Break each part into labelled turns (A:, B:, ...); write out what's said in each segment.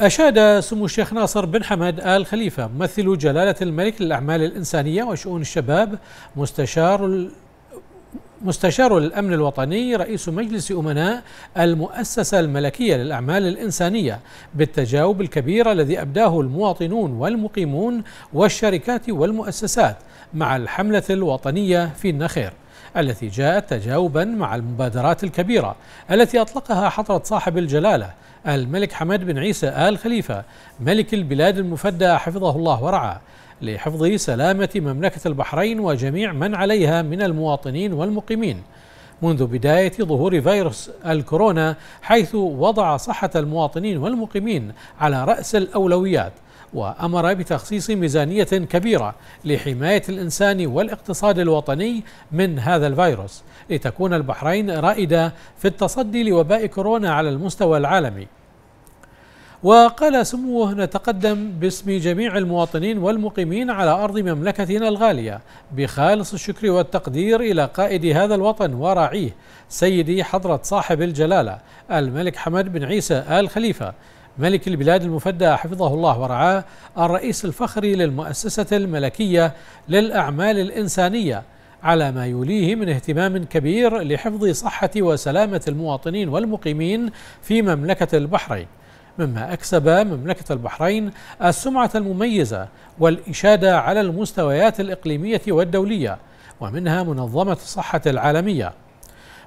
A: أشاد سمو الشيخ ناصر بن حمد آل خليفة ممثل جلالة الملك للأعمال الإنسانية وشؤون الشباب مستشار مستشار الأمن الوطني رئيس مجلس أمناء المؤسسة الملكية للأعمال الإنسانية بالتجاوب الكبير الذي أبداه المواطنون والمقيمون والشركات والمؤسسات مع الحملة الوطنية في النخير التي جاءت تجاوبا مع المبادرات الكبيرة التي أطلقها حضرة صاحب الجلالة الملك حمد بن عيسى آل خليفة ملك البلاد المفدى حفظه الله ورعاه لحفظ سلامة مملكة البحرين وجميع من عليها من المواطنين والمقيمين منذ بداية ظهور فيروس الكورونا حيث وضع صحة المواطنين والمقيمين على رأس الأولويات وأمر بتخصيص ميزانية كبيرة لحماية الإنسان والاقتصاد الوطني من هذا الفيروس لتكون البحرين رائدة في التصدي لوباء كورونا على المستوى العالمي وقال سموه نتقدم باسم جميع المواطنين والمقيمين على أرض مملكتنا الغالية بخالص الشكر والتقدير إلى قائد هذا الوطن وراعيه سيدي حضرة صاحب الجلالة الملك حمد بن عيسى آل خليفة ملك البلاد المفدى حفظه الله ورعاه الرئيس الفخري للمؤسسة الملكية للأعمال الإنسانية على ما يوليه من اهتمام كبير لحفظ صحة وسلامة المواطنين والمقيمين في مملكة البحرين مما أكسب مملكة البحرين السمعة المميزة والإشادة على المستويات الإقليمية والدولية ومنها منظمة الصحة العالمية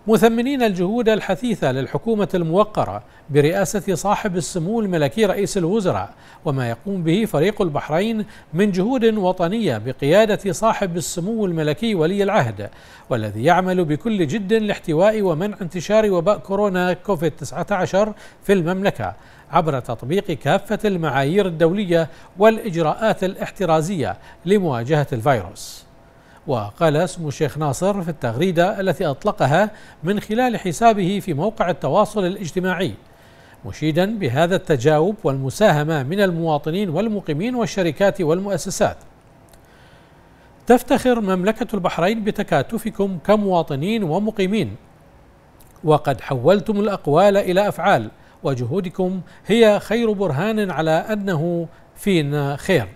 A: مثمنين الجهود الحثيثة للحكومة الموقرة برئاسة صاحب السمو الملكي رئيس الوزراء وما يقوم به فريق البحرين من جهود وطنية بقيادة صاحب السمو الملكي ولي العهد والذي يعمل بكل جد لاحتواء ومنع انتشار وباء كورونا كوفيد 19 في المملكة عبر تطبيق كافة المعايير الدولية والإجراءات الاحترازية لمواجهة الفيروس وقال اسم الشيخ ناصر في التغريدة التي أطلقها من خلال حسابه في موقع التواصل الاجتماعي مشيدا بهذا التجاوب والمساهمة من المواطنين والمقيمين والشركات والمؤسسات تفتخر مملكة البحرين بتكاتفكم كمواطنين ومقيمين وقد حولتم الأقوال إلى أفعال وجهودكم هي خير برهان على أنه فينا خير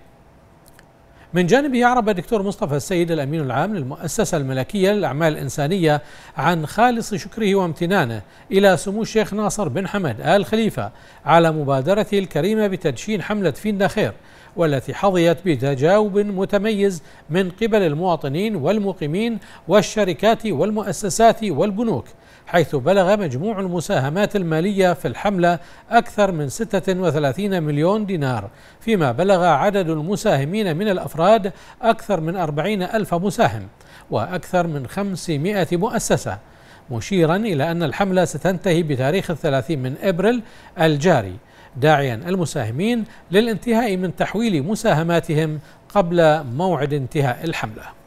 A: من جانبه أعرب الدكتور مصطفى السيد الأمين العام للمؤسسة الملكية للأعمال الإنسانية عن خالص شكره وامتنانه إلى سمو الشيخ ناصر بن حمد آل خليفة على مبادرته الكريمة بتدشين حملة فينا خير والتي حظيت بتجاوب متميز من قبل المواطنين والمقيمين والشركات والمؤسسات والبنوك حيث بلغ مجموع المساهمات المالية في الحملة أكثر من 36 مليون دينار فيما بلغ عدد المساهمين من الأفراد أكثر من 40 ألف مساهم وأكثر من 500 مؤسسة مشيرا إلى أن الحملة ستنتهي بتاريخ الثلاثين من إبريل الجاري داعيا المساهمين للانتهاء من تحويل مساهماتهم قبل موعد انتهاء الحمله